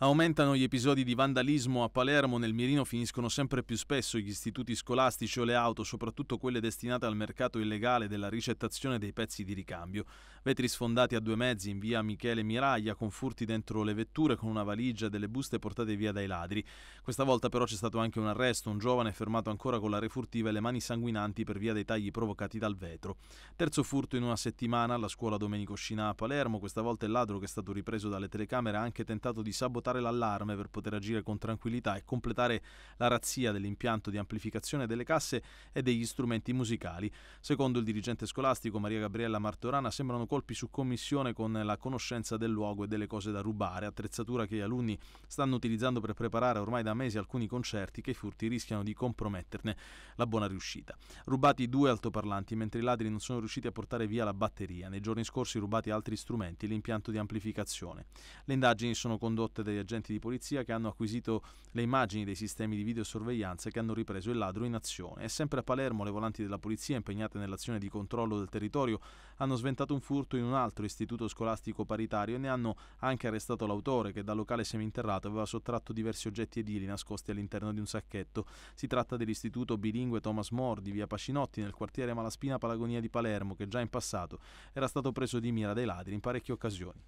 Aumentano gli episodi di vandalismo a Palermo, nel mirino finiscono sempre più spesso gli istituti scolastici o le auto, soprattutto quelle destinate al mercato illegale della ricettazione dei pezzi di ricambio. Vetri sfondati a due mezzi in via Michele Miraglia, con furti dentro le vetture, con una valigia e delle buste portate via dai ladri. Questa volta però c'è stato anche un arresto, un giovane fermato ancora con la refurtiva e le mani sanguinanti per via dei tagli provocati dal vetro. Terzo furto in una settimana alla scuola Domenico Scina a Palermo, questa volta il ladro che è stato ripreso dalle telecamere ha anche tentato di sabotare svuotare l'allarme per poter agire con tranquillità e completare la razzia dell'impianto di amplificazione delle casse e degli strumenti musicali. Secondo il dirigente scolastico Maria Gabriella Martorana sembrano colpi su commissione con la conoscenza del luogo e delle cose da rubare, attrezzatura che gli alunni stanno utilizzando per preparare ormai da mesi alcuni concerti che i furti rischiano di comprometterne la buona riuscita. Rubati due altoparlanti mentre i ladri non sono riusciti a portare via la batteria. Nei giorni scorsi rubati altri strumenti, l'impianto di amplificazione. Le indagini sono condotte dai degli agenti di polizia che hanno acquisito le immagini dei sistemi di videosorveglianza che hanno ripreso il ladro in azione. E sempre a Palermo le volanti della polizia impegnate nell'azione di controllo del territorio hanno sventato un furto in un altro istituto scolastico paritario e ne hanno anche arrestato l'autore che da locale seminterrato aveva sottratto diversi oggetti edili nascosti all'interno di un sacchetto. Si tratta dell'istituto bilingue Thomas More di via Pacinotti nel quartiere Malaspina Palagonia di Palermo che già in passato era stato preso di mira dai ladri in parecchie occasioni.